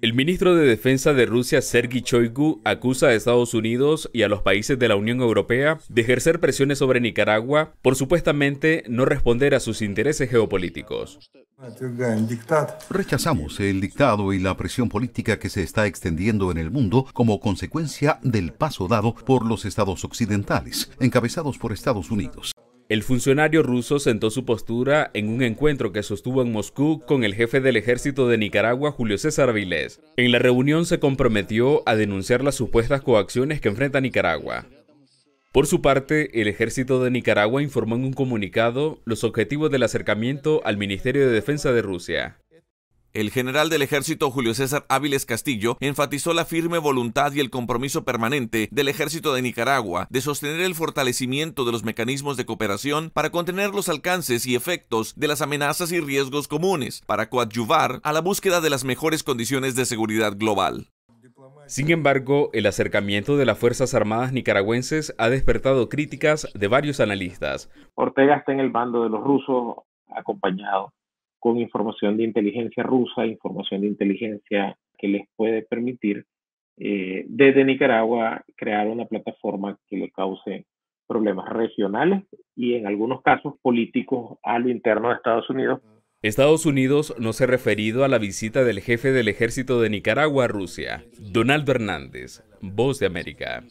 El ministro de Defensa de Rusia, Sergei Choigu, acusa a Estados Unidos y a los países de la Unión Europea de ejercer presiones sobre Nicaragua por supuestamente no responder a sus intereses geopolíticos. Rechazamos el dictado y la presión política que se está extendiendo en el mundo como consecuencia del paso dado por los estados occidentales, encabezados por Estados Unidos. El funcionario ruso sentó su postura en un encuentro que sostuvo en Moscú con el jefe del ejército de Nicaragua, Julio César Vilés. En la reunión se comprometió a denunciar las supuestas coacciones que enfrenta Nicaragua. Por su parte, el ejército de Nicaragua informó en un comunicado los objetivos del acercamiento al Ministerio de Defensa de Rusia. El general del ejército Julio César Áviles Castillo enfatizó la firme voluntad y el compromiso permanente del ejército de Nicaragua de sostener el fortalecimiento de los mecanismos de cooperación para contener los alcances y efectos de las amenazas y riesgos comunes, para coadyuvar a la búsqueda de las mejores condiciones de seguridad global. Sin embargo, el acercamiento de las Fuerzas Armadas nicaragüenses ha despertado críticas de varios analistas. Ortega está en el bando de los rusos acompañado con información de inteligencia rusa, información de inteligencia que les puede permitir eh, desde Nicaragua crear una plataforma que le cause problemas regionales y en algunos casos políticos al lo interno de Estados Unidos. Estados Unidos no se ha referido a la visita del jefe del ejército de Nicaragua a Rusia, Donald Hernández, Voz de América.